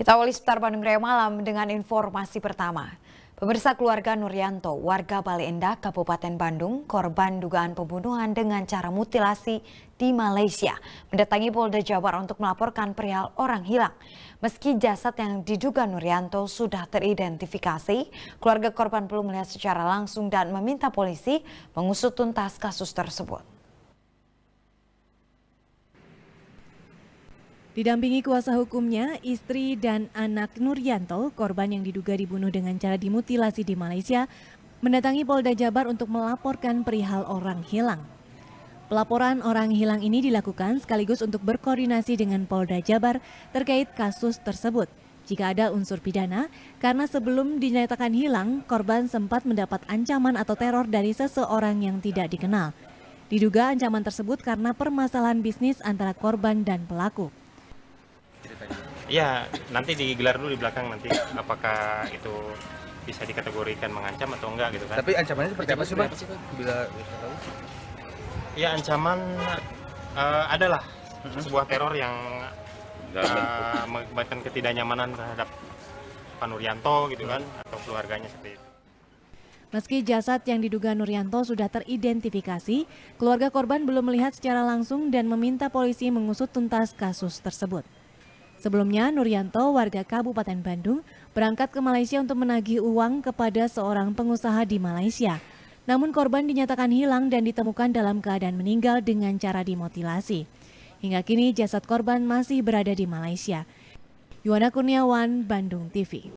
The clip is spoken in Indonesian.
Kita awali seputar Bandung Raya Malam dengan informasi pertama. Pemirsa keluarga Nuryanto, warga Bale Endah, Kabupaten Bandung, korban dugaan pembunuhan dengan cara mutilasi di Malaysia, mendatangi Polda Jabar untuk melaporkan perihal orang hilang. Meski jasad yang diduga Nuryanto sudah teridentifikasi, keluarga korban belum melihat secara langsung dan meminta polisi mengusut tuntas kasus tersebut. Didampingi kuasa hukumnya, istri dan anak Nuryanto, korban yang diduga dibunuh dengan cara dimutilasi di Malaysia, mendatangi Polda Jabar untuk melaporkan perihal orang hilang. Pelaporan orang hilang ini dilakukan sekaligus untuk berkoordinasi dengan Polda Jabar terkait kasus tersebut. Jika ada unsur pidana, karena sebelum dinyatakan hilang, korban sempat mendapat ancaman atau teror dari seseorang yang tidak dikenal. Diduga ancaman tersebut karena permasalahan bisnis antara korban dan pelaku ceritanya? Iya, nanti digelar dulu di belakang nanti apakah itu bisa dikategorikan mengancam atau enggak gitu kan. Tapi ancamannya seperti apa sih, Bang? Bila bisa tahu. Ya, ancaman uh, adalah hmm. sebuah teror yang uh, ketidaknyamanan terhadap Panurianto gitu kan mm. atau keluarganya seperti itu. Meski jasad yang diduga Nurianto sudah teridentifikasi, keluarga korban belum melihat secara langsung dan meminta polisi mengusut tuntas kasus tersebut. Sebelumnya, Nuryanto, warga Kabupaten Bandung, berangkat ke Malaysia untuk menagih uang kepada seorang pengusaha di Malaysia. Namun korban dinyatakan hilang dan ditemukan dalam keadaan meninggal dengan cara dimutilasi. Hingga kini jasad korban masih berada di Malaysia. Yuwana Kurniawan, Bandung TV.